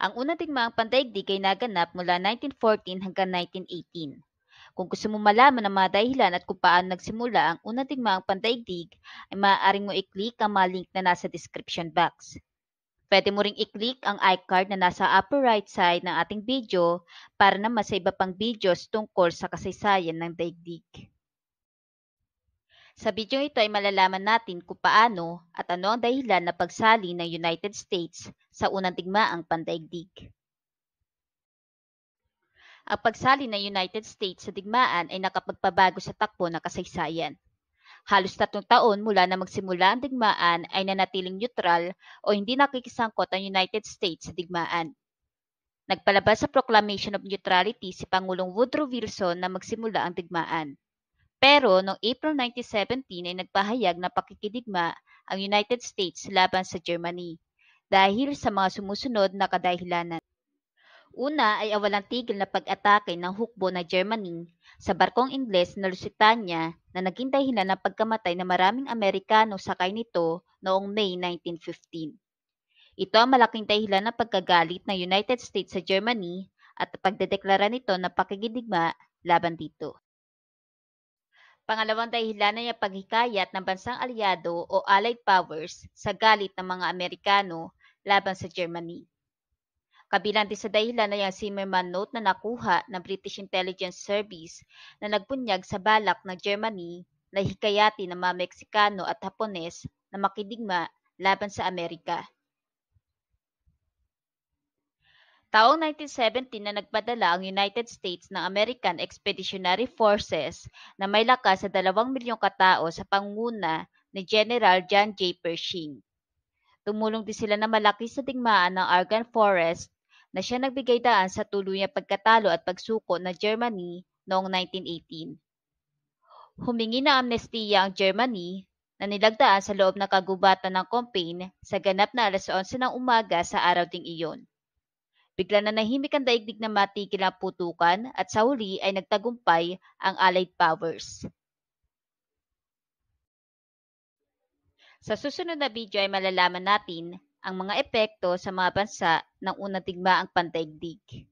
Ang unang digmaang pandaigdig ay naganap mula 1914 hanggang 1918. Kung gusto mo malaman ang mga dahilan at kung paano nagsimula ang unang digmaang pandaigdig, ay maaaring mo i-click ang mga link na nasa description box. Pwede mo ring i-click ang i-card na nasa upper right side ng ating video para naman sa iba pang videos tungkol sa kasaysayan ng daigdig. Sa bidyong ito ay malalaman natin kung paano at ano ang dahilan na pagsali ng United States sa unang digmaang pandaigdig. Ang pagsali ng United States sa digmaan ay nakapagpabago sa takbo ng kasaysayan. Halos tatlong taon mula na magsimula ang digmaan ay nanatiling neutral o hindi nakikisangkot ang United States sa digmaan. Nagpalabas sa Proclamation of Neutrality si Pangulong Woodrow Wilson na magsimula ang digmaan. Pero noong April 1917 ay nagpahayag na pakikidigma ang United States laban sa Germany dahil sa mga sumusunod na kadahilanan. Una ay awalang tigil na pag-atake ng hukbo na Germany sa barkong Ingles na Lusitania na naging dahilan ng pagkamatay ng maraming Amerikano sakay nito noong May 1915. Ito ang malaking dahilan ng pagkagalit ng United States sa Germany at pagdedeklara nito na pakikidigma laban dito. Pangalawang dahilan ay paghikayat ng bansang aliado o Allied Powers sa galit ng mga Amerikano laban sa Germany. Kabilang din sa dahilan ay ang Zimmerman Note na nakuha ng British Intelligence Service na nagbunyag sa balak ng Germany na hikayati ng mga Meksikano at Hapones na makidigma laban sa Amerika. Taong 1917 na nagpadala ang United States ng American Expeditionary Forces na may lakas sa dalawang milyong katao sa panguna ni General John J. Pershing. Tumulong din sila na malaki sa digmaan ng Argonne Forest na siya nagbigay daan sa tuluyang pagkatalo at pagsuko ng Germany noong 1918. Humingi na amnestiya ang Germany na nilagdaan sa loob ng kagubatan ng campaign sa ganap na alas 11 ng umaga sa araw ding iyon. Bigla na nahimik ang daigdig na matigil ang putukan at sa huli ay nagtagumpay ang Allied Powers. Sa susunod na video ay malalaman natin ang mga epekto sa mga bansa ng unang tigmaang pantaigdig.